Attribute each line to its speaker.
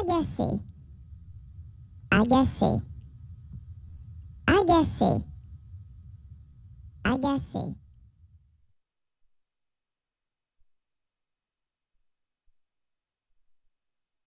Speaker 1: I guess so. I guess so. I guess so. I guess so.